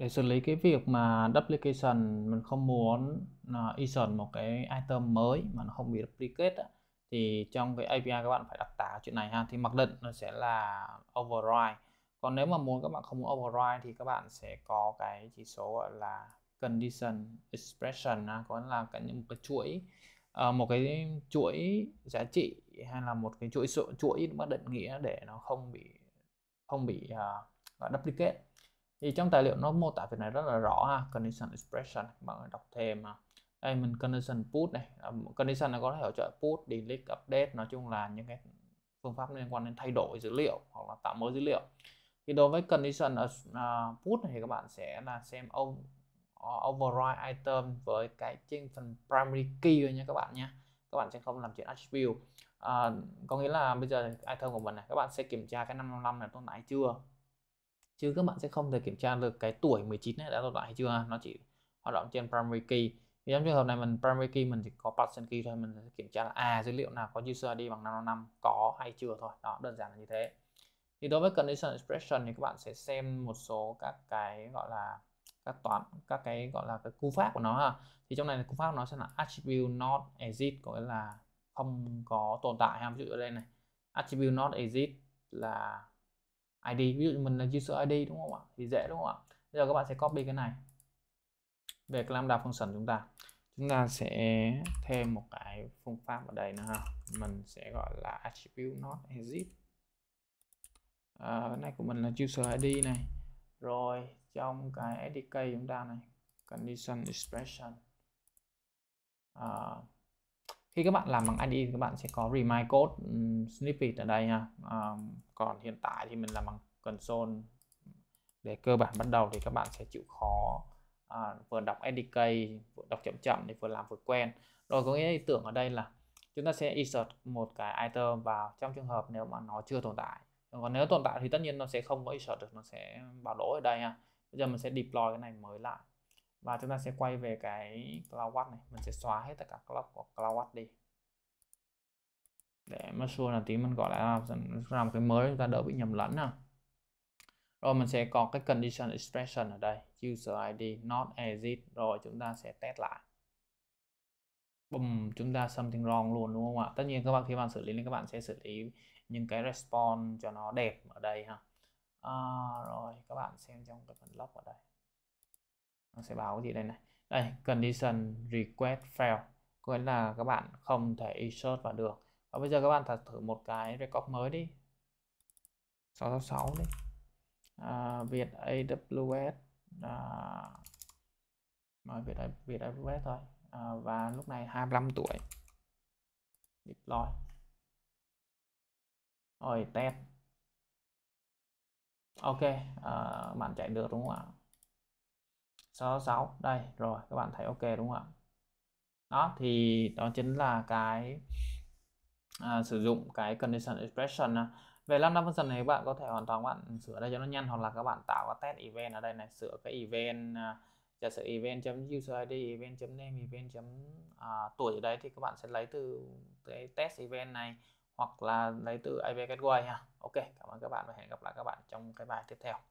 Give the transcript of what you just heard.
để xử lý cái việc mà duplication mình không muốn uh, ờ, insert một cái item mới mà nó không bị duplicate á, thì trong cái API các bạn phải đặt tả chuyện này ha thì mặc định nó sẽ là override còn nếu mà muốn các bạn không muốn override thì các bạn sẽ có cái chỉ số gọi là condition expression ha, có là cả những cái chuỗi uh, một cái chuỗi giá trị hay là một cái chuỗi chuỗi mặc định nghĩa để nó không bị không bị uh, duplicate thì trong tài liệu nó mô tả việc này rất là rõ ha condition expression mọi người đọc thêm ha đây mình condition put này à, condition nó có thể hỗ trợ put delete update nói chung là những cái phương pháp liên quan đến thay đổi dữ liệu hoặc là tạo mới dữ liệu thì đối với condition à, à, put này thì các bạn sẽ là xem override item với cái trên phần primary key rồi nha các bạn nhé các bạn sẽ không làm chuyện attribute à, có nghĩa là bây giờ item của mình này các bạn sẽ kiểm tra cái 555 này tồn tại chưa chứ các bạn sẽ không thể kiểm tra được cái tuổi 19 này đã tồn tại hay chưa nó chỉ hoạt động trên primary key thì trong trường hợp này mình primary key mình chỉ có partition key thôi mình sẽ kiểm tra là à dữ liệu nào có user ID bằng 555 có hay chưa thôi đó đơn giản là như thế thì đối với condition expression thì các bạn sẽ xem một số các cái gọi là các toán các cái gọi là cái cú pháp của nó ha thì trong này cú pháp của nó sẽ là attribute not exist có nghĩa là không có tồn tại ha ví dụ ở đây này attribute not exist là ID ví dụ mình là user ID đúng không ạ thì dễ đúng không ạ bây giờ các bạn sẽ copy cái này về cái lambda function chúng ta chúng ta sẽ thêm một cái phương pháp ở đây nữa ha mình sẽ gọi là attribute not exist à, cái này của mình là user ID này rồi trong cái SDK chúng ta này condition expression à, khi các bạn làm bằng ID thì các bạn sẽ có remind code um, snippet ở đây nha um, à, còn hiện tại thì mình làm bằng console để cơ bản bắt đầu thì các bạn sẽ chịu khó à, vừa đọc SDK vừa đọc chậm chậm để vừa làm vừa quen rồi có nghĩa ý tưởng ở đây là chúng ta sẽ insert một cái item vào trong trường hợp nếu mà nó chưa tồn tại còn nếu tồn tại thì tất nhiên nó sẽ không có insert được nó sẽ bảo lỗi ở đây nha bây giờ mình sẽ deploy cái này mới lại và chúng ta sẽ quay về cái CloudWatt này mình sẽ xóa hết tất cả cloud của CloudWatt đi để mất sure là tí mình gọi là làm cái mới chúng ta đỡ bị nhầm lẫn nào rồi mình sẽ có cái condition expression ở đây user id not exist rồi chúng ta sẽ test lại bùm chúng ta something wrong luôn đúng không ạ tất nhiên các bạn khi bạn xử lý thì các bạn sẽ xử lý những cái response cho nó đẹp ở đây ha à, rồi các bạn xem trong cái phần log ở đây nó sẽ báo cái gì đây này đây condition request fail có nghĩa là các bạn không thể insert vào được và bây giờ các bạn thật thử một cái record mới đi 666 đi à, Việt AWS à, nói Việt, Việt AWS thôi à, và lúc này 25 tuổi deploy rồi test ok à, bạn chạy được đúng không ạ 66 đây rồi các bạn thấy ok đúng không ạ đó thì đó chính là cái à, sử dụng cái condition expression này. về lambda function này các bạn có thể hoàn toàn bạn sửa đây cho nó nhanh hoặc là các bạn tạo cái test event ở đây này sửa cái event à, giả sử event chấm user id event chấm name event à, tuổi ở đấy thì các bạn sẽ lấy từ cái test event này hoặc là lấy từ IP gateway ha ok cảm ơn các bạn và hẹn gặp lại các bạn trong cái bài tiếp theo